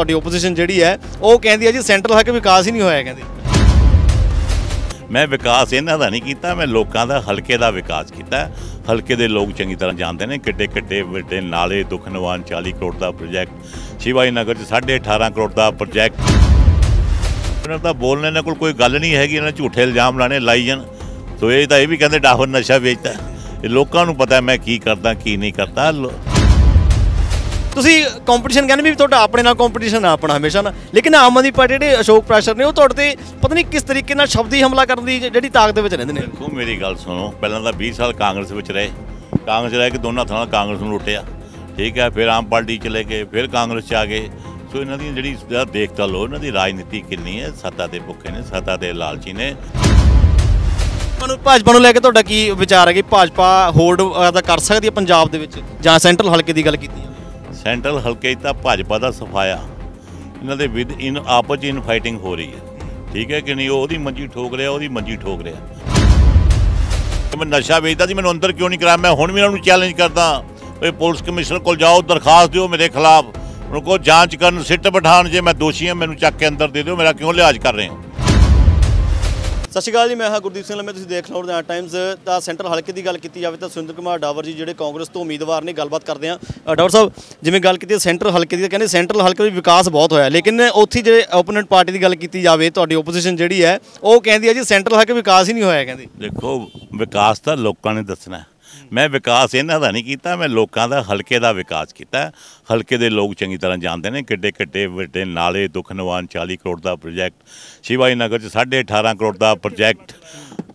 ਤੁਹਾਡੀ ਆਪੋਜੀਸ਼ਨ ਜਿਹੜੀ ਹੈ ਉਹ ਕਹਿੰਦੀ ਹੈ ਜੀ ਸੈਂਟਰਲ ਹੱਕ ਵਿਕਾਸ ਹੀ ਨਹੀਂ ਹੋਇਆ ਕਹਿੰਦੇ ਮੈਂ ਵਿਕਾਸ ਇਹਨਾਂ ਦਾ ਨਹੀਂ ਕੀਤਾ ਮੈਂ ਲੋਕਾਂ ਦਾ ਹਲਕੇ ਦਾ ਵਿਕਾਸ ਕੀਤਾ ਹਲਕੇ ਦੇ ਲੋਕ ਚੰਗੀ ਤਰ੍ਹਾਂ ਜਾਣਦੇ ਨੇ ਕਿੱਡੇ ਕਿੱਡੇ ਵੱਡੇ ਨਾਲੇ ਦੁਖਨਵਾਨ 40 ਕਰੋੜ ਦਾ ਪ੍ਰੋਜੈਕਟ ਸ਼ਿਵਾਈ ਨਗਰ 'ਚ 18.5 ਕਰੋੜ ਦਾ ਪ੍ਰੋਜੈਕਟ ਇਹਨਾਂ ਦਾ ਬੋਲਣੇ ਨਾਲ ਕੋਈ ਗੱਲ ਨਹੀਂ ਹੈਗੀ ਇਹਨਾਂ ਝੂਠੇ ਇਲਜ਼ਾਮ ਲਾਣੇ ਲਾਈ ਜਾਣ ਸੋ ਇਹ ਤਾਂ ਇਹ ਵੀ ਕਹਿੰਦੇ ਡਾਹਰ ਨਸ਼ਾ ਵੇਚਦਾ ਲੋਕਾਂ ਨੂੰ ਪਤਾ ਮੈਂ ਕੀ ਕਰਦਾ ਕੀ ਨਹੀਂ ਕਰਦਾ ਤੁਸੀਂ ਕੰਪੀਟੀਸ਼ਨ ਕਹਿੰਦੇ ਵੀ ਤੁਹਾਡਾ ਆਪਣੇ ਨਾਲ ਕੰਪੀਟੀਸ਼ਨ ਆ ਆਪਣਾ ਹਮੇਸ਼ਾ ਨਾ ਲੇਕਿਨ ਆਮ ਆਦਮੀ ਪਾਰਟੀ ਜਿਹੜੇ ਅਸ਼ੋਕ ਪ੍ਰੈਸ਼ਰ ਨੇ ਉਹ ਤੁਹਾਡੇ ਤੇ ਪਤਾ ਨਹੀਂ ਕਿਸ ਤਰੀਕੇ ਨਾਲ ਸ਼ਬਦੀ ਹਮਲਾ ਕਰਨ ਦੀ ਜਿਹੜੀ ਤਾਕਤ ਦੇ ਵਿੱਚ ਰਹਿੰਦੇ ਨੇ ਦੇਖੋ ਮੇਰੀ ਗੱਲ ਸੁਣੋ ਪਹਿਲਾਂ ਤਾਂ 20 ਸਾਲ ਕਾਂਗਰਸ ਵਿੱਚ ਰਹੇ ਕਾਂਗਰਸ ਰਹਿ ਕੇ ਦੋਨਾਂ ਥਾਂ ਕਾਂਗਰਸ ਨੂੰ ਲੁੱਟਿਆ ਠੀਕ ਹੈ ਫਿਰ ਆਮ ਪਾਰਟੀ ਚਲੇ ਗਏ ਫਿਰ ਕਾਂਗਰਸ ਚ ਆ ਗਏ ਸੋ ਇਹਨਾਂ ਦੀ ਜਿਹੜੀ ਦੇਖਤਾ ਲੋ ਇਹਨਾਂ ਦੀ ਰਾਜਨੀਤੀ ਕਿੰਨੀ ਹੈ ਸੱਤਾ ਦੇ ਭੁੱਖੇ ਨੇ ਸੱਤਾ ਦੇ ਲਾਲਚੀ ਨੇ ਮਨੂ ਭਾਜਪਾ ਨੂੰ ਲੈ ਕੇ ਤੁਹਾਡਾ ਕੀ ਵਿਚਾਰ ਹੈ ਕਿ ਭਾਜਪਾ ਹੋਲਡ ਦਾ ਕਰ ਸਕਦੀ ਹੈ ਪੰਜਾਬ ਦੇ ਵਿੱਚ ਜਾਂ ਸੈਂਟਰਲ ਹਲਕੇ ਦੀ ਗੱਲ ਕੀਤੀ ਹੈ ਸੈਂਟਰਲ ਹਲਕੇ 'ਚ ਤਾਂ ਭਾਜਪਾ ਦਾ ਸਫਾਇਆ ਇਹਨਾਂ ਦੇ ਵਿਦ ਇਨ ਆਪਸ 'ਚ ਫਾਈਟਿੰਗ ਹੋ ਰਹੀ ਹੈ ਠੀਕ ਹੈ ਕਿ ਨਹੀਂ ਉਹ ਉਹਦੀ ਮੰਜੀ ਠੋਕ ਰਿਹਾ ਉਹਦੀ ਮੰਜੀ ਠੋਕ ਰਿਹਾ ਮੈਂ ਨਸ਼ਾ ਵੇਚਦਾ ਸੀ ਮੈਨੂੰ ਅੰਦਰ ਕਿਉਂ ਨਹੀਂ ਕਰਾਇਆ ਮੈਂ ਹੁਣ ਵੀ ਇਹਨਾਂ ਨੂੰ ਚੈਲੰਜ ਕਰਦਾ ਓਏ ਪੁਲਿਸ ਕਮਿਸ਼ਨਰ ਕੋਲ ਜਾਓ ਦਰਖਾਸਤ ਦਿਓ ਮੇਰੇ ਖਿਲਾਫ ਉਹਨਾਂ ਕੋ ਜਾਂਚ ਕਰਨ ਸਿੱਟ ਬਿਠਾਣ ਜੇ ਮੈਂ ਦੋਸ਼ੀ ਹਾਂ ਮੈਨੂੰ ਚੱਕ ਕੇ ਅੰਦਰ ਦੇ ਦਿਓ ਮੇਰਾ ਕਿਉਂ ਲਿਹਾਜ਼ ਕਰ ਰਹੇ ਹੋ ਸਤਿ ਸ਼੍ਰੀ ਅਕਾਲ ਜੀ ਮੈਂ ਹਾਂ ਗੁਰਦੀਪ ਸਿੰਘ ਲੰਮੇ ਤੁਸੀਂ ਦੇਖ ਲਓ ਲੁਧਿਆਣਾ ਟਾਈਮਸ ਦਾ ਸੈਂਟਰ ਹਲਕੇ ਦੀ ਗੱਲ ਕੀਤੀ ਜਾਵੇ ਤਾਂ ਸੁਨਿੰਦਰ ਕੁਮਾਰ ਡਾਵਰ ਜੀ ਜਿਹੜੇ ਕਾਂਗਰਸ ਤੋਂ ਉਮੀਦਵਾਰ ਨੇ ਗੱਲਬਾਤ ਕਰਦੇ ਆ ਡਾਕਟਰ ਸਾਹਿਬ ਜਿਵੇਂ ਗੱਲ ਕੀਤੀ ਸੈਂਟਰ ਹਲਕੇ ਦੀ ਕਹਿੰਦੇ ਸੈਂਟਰ ਹਲਕੇ ਵਿੱਚ ਵਿਕਾਸ ਬਹੁਤ ਹੋਇਆ ਲੇਕਿਨ ਉੱਥੇ ਜਿਹੜੇ ਓਪੋਨੈਂਟ ਪਾਰਟੀ ਦੀ ਗੱਲ ਕੀਤੀ ਜਾਵੇ ਤੁਹਾਡੀ ਆਪੋਜੀਸ਼ਨ ਜਿਹੜੀ ਹੈ ਉਹ ਕਹਿੰਦੀ ਹੈ ਜੀ ਸੈਂਟਰ ਹਲਕੇ ਵਿਕਾਸ ਹੀ ਨਹੀਂ ਹੋਇਆ ਕਹਿੰਦੇ ਦੇਖੋ ਵਿਕਾਸ ਤਾਂ ਲੋਕਾਂ ਨੇ ਦੱਸਣਾ ਮੈਂ ਵਿਕਾਸ ਇਹਨਾਂ ਦਾ ਨਹੀਂ ਕੀਤਾ ਮੈਂ ਲੋਕਾਂ ਦਾ ਹਲਕੇ ਦਾ ਵਿਕਾਸ ਕੀਤਾ ਹਲਕੇ ਦੇ ਲੋਕ ਚੰਗੀ ਤਰ੍ਹਾਂ ਜਾਣਦੇ ਨੇ ਕਿੱਡੇ ਕਿੱਡੇ ਵੱਡੇ ਨਾਲੇ ਦੁਖਨਵਾਨ 40 ਕਰੋੜ ਦਾ ਪ੍ਰੋਜੈਕਟ ਸ਼ਿਵਾਈ ਨਗਰ 'ਚ 18.5 ਕਰੋੜ ਦਾ ਪ੍ਰੋਜੈਕਟ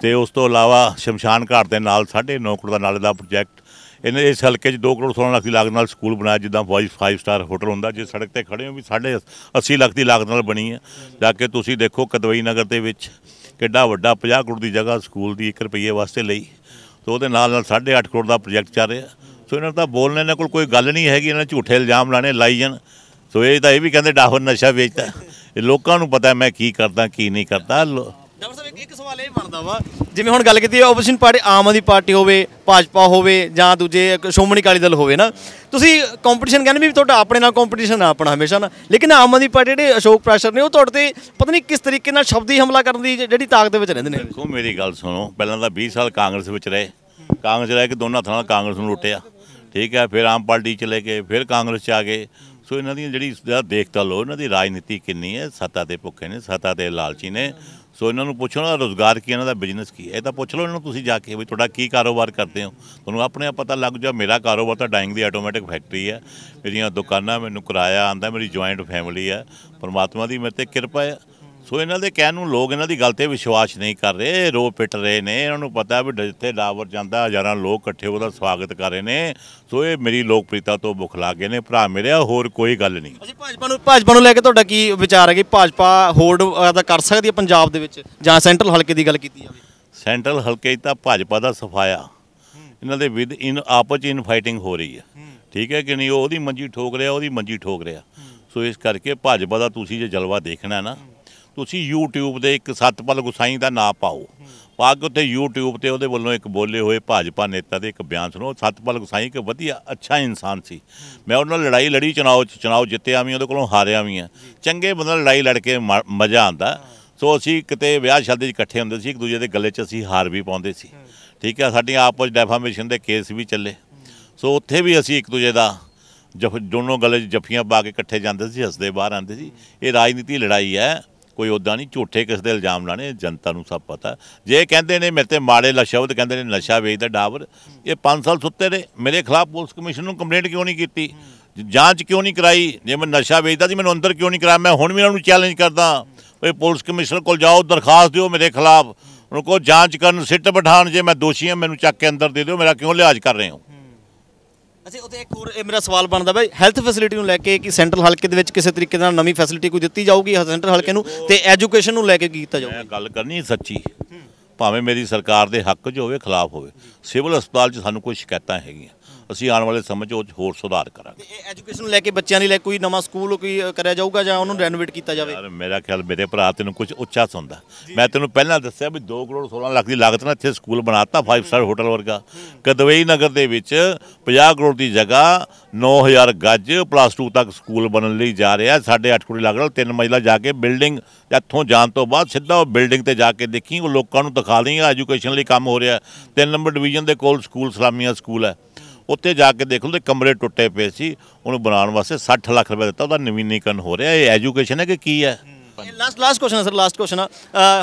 ਤੇ ਉਸ ਤੋਂ ਇਲਾਵਾ ਸ਼ਮਸ਼ਾਨ ਘਾਟ ਦੇ ਨਾਲ 9.5 ਕਰੋੜ ਦਾ ਨਾਲੇ ਦਾ ਪ੍ਰੋਜੈਕਟ ਇਹਨੇ ਇਸ ਹਲਕੇ 'ਚ 2 ਕਰੋੜ 16 ਲੱਖ ਦੀ ਲਾਗਤ ਨਾਲ ਸਕੂਲ ਬਣਾਇਆ ਜਿੱਦਾਂ ਵਾਈਸ 5 ਸਟਾਰ ਹੋਟਲ ਹੁੰਦਾ ਜੇ ਸੜਕ ਤੇ ਖੜੇ ਹੋ ਵੀ 80 ਲੱਖ ਦੀ ਲਾਗਤ ਨਾਲ ਬਣੀ ਹੈ ਜਾ ਕੇ ਤੁਸੀਂ ਦੇਖੋ ਕਦਵਈ ਨਗਰ ਦੇ ਵਿੱਚ ਕਿੱਡਾ ਵੱਡਾ 50 ਕਰੋੜ ਦੀ ਜਗ੍ਹਾ ਸਕੂਲ ਦੀ 1 ਰੁਪਏ ਵਾਸਤੇ ਲਈ ਸੋ ਉਹਦੇ ਨਾਲ ਨਾਲ 8.5 ਕਰੋੜ ਦਾ ਪ੍ਰੋਜੈਕਟ ਚੱਲ ਰਿਹਾ ਸੋ ਇਹਨਾਂ ਦਾ ਬੋਲਣੇ ਇਹਨਾਂ ਕੋਲ ਕੋਈ ਗੱਲ ਨਹੀਂ ਹੈਗੀ ਇਹਨਾਂ ਝੂਠੇ ਇਲਜ਼ਾਮ ਲਾਣੇ ਲਾਈ ਜਾਣ ਸੋ ਇਹ ਤਾਂ ਇਹ ਵੀ ਕਹਿੰਦੇ ਡਾਹਰ ਨਸ਼ਾ ਵੇਚਦਾ ਇਹ ਲੋਕਾਂ ਨੂੰ ਪਤਾ ਮੈਂ ਕੀ ਕਰਦਾ ਕੀ ਨਹੀਂ ਕਰਦਾ ਡਾਕਟਰ ਸਾਹਿਬ ਇੱਕ ਸਵਾਲ ਇਹ ਬਣਦਾ ਵਾ ਜਿਵੇਂ ਹੁਣ ਗੱਲ ਕੀਤੀ opposition party Aam Aadmi party ਹੋਵੇ ਭਾਜਪਾ ਹੋਵੇ ਜਾਂ ਦੂਜੇ ਸ਼ੋਮਣੀ ਅਕਾਲੀ ਦਲ ਹੋਵੇ ਨਾ ਤੁਸੀਂ ਕੰਪੀਟੀਸ਼ਨ ਕਹਿੰਦੇ ਵੀ ਤੁਹਾਡਾ ਆਪਣੇ ਨਾਲ ਕੰਪੀਟੀਸ਼ਨ ਆ ਆਪਣਾ ਹਮੇਸ਼ਾ ਨਾ ਲੇਕਿਨ ਆਮ ਆਦਮੀ ਪਾਰਟੀ ਜਿਹੜੇ ਅਸ਼ੋਕ ਪ੍ਰੈਸ਼ਰ ਨੇ ਉਹ ਤੁਹਾਡੇ ਤੇ ਪਤਾ ਨਹੀਂ ਕਿਸ ਤਰੀਕੇ ਨਾਲ ਸ਼ਬਦੀ ਹਮਲਾ ਕਰਨ ਦੀ ਜਿਹੜੀ ਤਾਕਤ ਦੇ ਵਿੱਚ ਰਹਿੰਦੇ ਨੇ ਦੇਖੋ ਮੇਰੀ ਗੱਲ ਸੁਣੋ ਪਹਿਲਾਂ ਤਾਂ 20 ਸਾਲ ਕਾਂਗਰਸ ਵਿੱਚ ਰਹੇ ਕਾਂਗਰਸ ਰਹਿ ਕੇ ਦੋਨਾਂ ਥਾਂ ਕਾਂਗਰਸ ਨੂੰ ਲੁੱਟਿਆ ਠੀਕ ਹੈ ਫਿਰ ਆਮ ਪਾਰਟੀ ਚਲੇ ਗਏ ਫਿਰ ਕਾਂਗਰਸ ਚ ਆ ਗਏ ਸੋ ਇਹਨਾਂ ਦੀ ਜਿਹੜੀ ਦੇਖਤਾ ਲੋ ਇਹਨਾਂ ਦੀ ਰਾਜਨੀਤੀ ਕਿੰਨੀ ਹੈ ਸੱਤਾ ਦੇ ਭੁੱਖੇ ਨੇ ਸੱਤਾ ਦੇ ਲਾਲਚੀ ਨੇ ਸੋ ਇਹਨਾਂ ਨੂੰ ਪੁੱਛੋ ਨਾ ਰੋਜ਼ਗਾਰ ਕੀ ਇਹਨਾਂ ਦਾ ਬਿਜ਼ਨਸ ਕੀ ਹੈ ਇਹ ਤਾਂ ਪੁੱਛ ਲਓ ਇਹਨਾਂ ਨੂੰ ਤੁਸੀਂ ਜਾ ਕੇ ਵੀ ਤੁਹਾਡਾ ਕੀ ਕਾਰੋਬਾਰ ਕਰਦੇ ਹੋ ਤੁਹਾਨੂੰ ਆਪਣੇ ਆਪ ਪਤਾ ਲੱਗ ਜਾ ਮੇਰਾ ਕਾਰੋਬਾਰ ਤਾਂ ਡਾਈਂਗ ਦੀ ਆਟੋਮੈਟਿਕ ਫੈਕਟਰੀ ਹੈ ਮੇਰੀਆਂ ਦੁਕਾਨਾਂ ਮੈਨੂੰ ਕਿਰਾਇਆ ਆਂਦਾ ਮੇਰੀ ਜੁਆਇੰਟ ਫੈਮਿਲੀ ਹੈ ਪਰਮਾਤਮਾ ਦੀ ਮੇਰੇ ਤੇ ਕਿਰਪਾ ਹੈ ਸੋ ਇਹਨਾਂ ਦੇ ਕਹਿਣ ਨੂੰ ਲੋਕ ਇਹਨਾਂ ਦੀ ਗੱਲ ਤੇ ਵਿਸ਼ਵਾਸ ਨਹੀਂ ਕਰ ਰਹੇ ਰੋ ਪਿੱਟ ਰਹੇ ਨੇ ਇਹਨਾਂ ਨੂੰ ਪਤਾ ਵੀ ਜਿੱਥੇ ਡਾਵਰ ਜਾਂਦਾ ਹਜ਼ਾਰਾਂ ਲੋਕ ਇਕੱਠੇ ਉਹਦਾ ਸਵਾਗਤ ਕਰ ਰਹੇ ਨੇ ਸੋ ਇਹ ਮੇਰੀ ਲੋਕਪ੍ਰਿਤਾ ਤੋਂ ਲਾ ਗਏ ਨੇ ਭਰਾ ਮੇਰੇ ਹੋਰ ਕੋਈ ਗੱਲ ਨਹੀਂ ਅਸੀਂ ਭਾਜਪਾ ਨੂੰ ਭਾਜਪਾ ਨੂੰ ਲੈ ਕੇ ਤੁਹਾਡਾ ਕੀ ਵਿਚਾਰ ਹੈ ਕਿ ਭਾਜਪਾ ਹੋਲਡ ਦਾ ਕਰ ਸਕਦੀ ਹੈ ਪੰਜਾਬ ਦੇ ਵਿੱਚ ਜਾਂ ਸੈਂਟਰਲ ਹਲਕੇ ਦੀ ਗੱਲ ਕੀਤੀ ਜਾਵੇ ਸੈਂਟਰਲ ਹਲਕੇ ਹੀ ਤਾਂ ਭਾਜਪਾ ਦਾ ਸਫਾਇਆ ਇਹਨਾਂ ਦੇ ਵਿਦ ਇਨ ਆਪਸ ਚ ਫਾਈਟਿੰਗ ਹੋ ਰਹੀ ਹੈ ਠੀਕ ਹੈ ਕਿ ਨਹੀਂ ਉਹਦੀ ਮੰਜੀ ਠੋਕ ਰਿਹਾ ਉਹਦੀ ਮੰਜੀ ਠੋਕ ਰਿਹਾ ਸੋ ਇਸ ਕਰਕੇ ਭਾਜਪਾ ਦਾ ਤੁਸੀਂ ਜੇ ਜਲਵਾ ਦੇਖਣਾ ਨਾ ਤੁਸੀਂ YouTube ਦੇ ਇੱਕ ਸਤਪਾਲ ਗੁਸਾਈ ਦਾ ਨਾਮ ਪਾਓ ਪਾ ਕੇ ਉੱਤੇ YouTube ਤੇ ਉਹਦੇ ਵੱਲੋਂ ਇੱਕ ਬੋਲੇ ਹੋਏ ਭਾਜਪਾ ਨੇਤਾ ਦੇ ਇੱਕ ਬਿਆਨ ਸੁਣੋ ਸਤਪਾਲ ਗੁਸਾਈ ਇੱਕ ਵਧੀਆ ਅੱਛਾ ਇਨਸਾਨ ਸੀ ਮੈਂ ਉਹਨਾਂ ਨਾਲ ਲੜਾਈ ਲੜੀ ਚਨਾਉ ਚ ਚਨਾਉ ਜਿੱਤਿਆ ਵੀ ਉਹਦੇ ਕੋਲੋਂ ਹਾਰਿਆ ਵੀ ਆ ਚੰਗੇ ਬੰਦੇ ਨਾਲ ਲੜਾਈ ਲੜ ਕੇ ਮਜ਼ਾ ਆਂਦਾ ਸੋ ਅਸੀਂ ਕਿਤੇ ਵਿਆਹ ਸ਼ਾਦੀ 'ਚ ਇਕੱਠੇ ਹੁੰਦੇ ਸੀ ਇੱਕ ਦੂਜੇ ਦੇ ਗੱਲੇ 'ਚ ਅਸੀਂ ਹਾਰ ਵੀ ਪਾਉਂਦੇ ਸੀ ਠੀਕ ਸਾਡੀ ਸਾਡੀਆਂ ਆਪਸ ਡੈਫਾਮੇਸ਼ਨ ਦੇ ਕੇਸ ਵੀ ਚੱਲੇ ਸੋ ਉੱਥੇ ਵੀ ਅਸੀਂ ਇੱਕ ਦੂਜੇ ਦਾ ਜਫ ਦੋਨੋਂ ਗੱਲੇ 'ਚ ਜਫੀਆਂ ਪਾ ਕੇ ਇਕੱਠੇ ਜਾਂਦੇ ਸੀ ਹੱਸਦੇ ਬਾਹਰ ਆਉਂਦੇ ਸੀ ਇਹ ਰਾਜਨੀਤੀ ਲੜਾਈ ਹੈ ਕੋਈ ਉਦਾਂ ਨਹੀਂ ਝੂਠੇ ਕਿਸ ਦੇ ਇਲਜ਼ਾਮ ਲਾਣੇ ਜਨਤਾ ਨੂੰ ਸਭ ਪਤਾ ਜੇ ਕਹਿੰਦੇ ਨੇ ਮੇਰੇ ਤੇ ਮਾੜੇ ਲਸ਼ਬਦ ਕਹਿੰਦੇ ਨੇ ਨਸ਼ਾ ਵੇਚਦਾ ਡਾਬਰ ਇਹ 5 ਸਾਲ ਸੁੱਤੇ ਰਹੇ ਮੇਰੇ ਖਿਲਾਫ ਪੁਲਿਸ ਕਮਿਸ਼ਨ ਨੂੰ ਕੰਪਲੇਂਟ ਕਿਉਂ ਨਹੀਂ ਕੀਤੀ ਜਾਂਚ ਕਿਉਂ ਨਹੀਂ ਕਰਾਈ ਜੇ ਮੈਂ ਨਸ਼ਾ ਵੇਚਦਾ ਸੀ ਮੈਨੂੰ ਅੰਦਰ ਕਿਉਂ ਨਹੀਂ ਕਰਾਇਆ ਮੈਂ ਹੁਣ ਵੀ ਉਹਨਾਂ ਨੂੰ ਚੈਲੰਜ ਕਰਦਾ ਵੀ ਪੁਲਿਸ ਕਮਿਸ਼ਨਰ ਕੋਲ ਜਾਓ ਦਰਖਾਸਤ ਦਿਓ ਮੇਰੇ ਖਿਲਾਫ ਉਹਨਾਂ ਕੋ ਜਾਂਚ ਕਰਨ ਸਿੱਟ ਬਿਠਾਣ ਜੇ ਮੈਂ ਦੋਸ਼ੀ ਹਾਂ ਮੈਨੂੰ ਚੱਕ ਕੇ ਅੰਦਰ ਦੇ ਦਿਓ ਮੇਰਾ ਕਿਉਂ ਲਿਹਾਜ਼ ਕਰ ਰਹੇ ਹੋ ਅੱਛਾ ਉੱਥੇ ਇੱਕ ਹੋਰ ਇਹ ਮੇਰਾ ਸਵਾਲ ਬਣਦਾ ਬਾਈ ਹੈਲਥ ਫੈਸਿਲਿਟੀ ਨੂੰ ਲੈ ਕੇ ਕਿ ਸੈਂਟਰਲ ਹਲਕੇ ਦੇ ਵਿੱਚ ਕਿਸੇ ਤਰੀਕੇ ਨਾਲ ਨਵੀਂ ਫੈਸਿਲਿਟੀ ਕੋਈ ਦਿੱਤੀ ਜਾਊਗੀ ਸੈਂਟਰਲ ਹਲਕੇ ਨੂੰ ਤੇ ਐਜੂਕੇਸ਼ਨ ਨੂੰ ਲੈ ਕੇ ਕੀ ਕੀਤਾ ਜਾਊਗਾ ਮੈਂ ਗੱਲ ਕਰਨੀ ਸੱਚੀ ਭਾਵੇਂ ਮੇਰੀ ਸਰਕਾਰ ਦੇ ਹੱਕ 'ਚ ਹੋਵੇ ਖਿਲਾਫ ਹੋਵੇ ਸਿਵਲ ਹਸਪਤਾਲ 'ਚ ਸਾਨੂੰ ਕੋਈ ਸ਼ਿਕਾਇਤਾਂ ਹੈਗੀਆਂ ਅਸੀਂ ਆਉਣ ਵਾਲੇ ਸਮੇਂ 'ਚ ਉਹ ਹੋਰ ਸੁਧਾਰ ਕਰਾਂਗੇ ਤੇ ਇਹ ਐਜੂਕੇਸ਼ਨ ਨੂੰ ਲੈ ਕੇ ਬੱਚਿਆਂ ਲਈ ਲੈ ਕੋਈ ਨਵਾਂ ਸਕੂਲ ਕੋਈ ਕਰਿਆ ਜਾਊਗਾ ਜਾਂ ਉਹਨੂੰ ਰੈਨੋਵੇਟ ਕੀਤਾ ਜਾਵੇ ਯਾਰ ਮੇਰਾ ਖਿਆਲ ਮੇਰੇ ਭਰਾ ਤੈਨੂੰ ਕੁਝ ਉੱਚਾ ਸੁਣਦਾ ਮੈਂ ਤੈਨੂੰ ਪਹਿਲਾਂ ਦੱਸਿਆ ਵੀ 2 ਕਰੋੜ 16 ਲੱਖ ਦੀ ਲਾਗਤ ਨਾਲ ਇੱਥੇ ਸਕੂਲ ਬਣਾਤਾ 5 ਸਟਾਰ ਹੋਟਲ ਵਰਗਾ ਕਦਵਈ ਨਗਰ ਦੇ ਵਿੱਚ 50 ਕਰੋੜ ਦੀ ਜਗ੍ਹਾ 9000 ਗੱਜ ਪਲੱਸ 2 ਤੱਕ ਸਕੂਲ ਬਣਨ ਲਈ ਜਾ ਰਿਹਾ 8.5 ਕਰੋੜ ਲੱਗ ਰਿਹਾ ਤਿੰਨ ਮੰਜ਼ਿਲਾ ਜਾ ਕੇ ਬਿਲਡਿੰਗ ਇੱਥੋਂ ਜਾਣ ਤੋਂ ਬਾਅਦ ਸਿੱਧਾ ਉਹ ਬਿਲਡਿੰਗ ਤੇ ਜਾ ਕੇ ਦੇਖੀ ਉਹ ਲੋਕਾਂ ਨੂੰ ਦਿਖਾ ਦੇਈਂ ਐਜੂਕੇਸ਼ਨ ਲਈ ਕੰਮ ਹੋ ਰਿਹਾ ਤਿੰਨ ਨੰਬਰ ਡਿਵੀਜ਼ਨ ਦੇ ਕੋਲ ਸਕੂਲ ਸਲਾਮੀਆ ਸਕੂਲ ਹੈ ਉੱਤੇ ਜਾ ਕੇ ਦੇਖ ਲਓ ਤੇ ਕਮਰੇ ਟੁੱਟੇ ਪਏ ਸੀ ਉਹਨੂੰ ਬਣਾਉਣ ਵਾਸਤੇ 60 ਲੱਖ ਰੁਪਏ ਦਿੱਤਾ ਉਹਦਾ ਨਵੀਨੀਕਰਨ ਹੋ ਰਿਹਾ ਇਹ ਐਜੂਕੇਸ਼ਨ ਹੈ ਕਿ ਕੀ ਹੈ last last question sir last question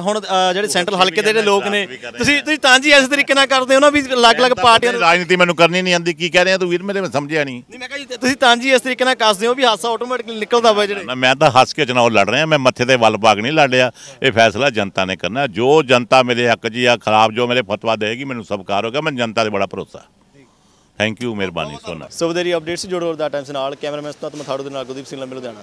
ਹੁਣ ਜਿਹੜੇ ਸੈਂਟਰਲ ਹਲਕੇ ਦੇ ਜਿਹੜੇ ਲੋਕ ਨੇ ਤੁਸੀਂ ਤੁਸੀਂ ਤਾਂ ਜੀ ਇਸ ਤਰੀਕੇ ਨਾਲ ਕਰਦੇ ਹੋ ਨਾ ਵੀ ਅਲੱਗ-ਅਲੱਗ ਪਾਰਟੀਆਂ ਦੀ ਰਾਜਨੀਤੀ ਮੈਨੂੰ ਕਰਨੀ ਨਹੀਂ ਆਂਦੀ ਕੀ ਕਹਿ ਰਹੇ ਆ ਤੂੰ ਵੀਰ ਮੇਰੇ ਮੈਂ ਸਮਝਿਆ ਨਹੀਂ ਨਹੀਂ ਮੈਂ ਕਹਾਂ ਜੀ ਤੁਸੀਂ ਤਾਂ ਜੀ ਇਸ ਤਰੀਕੇ ਨਾਲ ਕੱਸਦੇ ਹੋ ਵੀ ਹਾਸਾ ਆਟੋਮੈਟਿਕਲੀ ਨਿਕਲਦਾ ਵਾ ਜਿਹੜੇ ਮੈਂ ਤਾਂ ਹੱਸ ਕੇ ਚਨਾਉ ਲੜ ਰਿਹਾ ਮੈਂ ਮੱਥੇ ਤੇ ਵੱਲ ਪਾਗ ਨਹੀਂ ਲੜਿਆ ਇਹ ਫੈਸਲਾ ਜਨਤਾ ਨੇ ਕਰਨਾ ਜੋ ਜਨਤਾ ਮੇਰੇ ਹੱਕ ਜੀ ਆ ਖਰਾਬ ਜੋ ਮੇਰੇ ਫਤਵਾ ਦੇਗੀ ਮੈਨੂੰ ਸਬਕਾਰ ਹੋਗਾ ਮੈਂ ਜਨਤਾ ਤੇ ਬੜਾ ਭਰੋਸਾ ਥੈਂਕ ਯੂ ਮਿਹਰਬਾਨੀ ਸੋਨਾ ਸੋ ਵਧੇਰੀ ਅਪਡੇਟਸ ਜੋੜੋ ਦਾ ਟਾਈਮਸ ਨਾਲ ਕੈਮਰਾਮੈਨ ਸੁਨਾਤ ਮਥਾੜੂ ਦੇ ਨਾਲ ਗੁਦੀਪ ਸਿੰਘ ਨਾਲ ਮਿਲਦੇ ਲੁਧਿਆਣਾ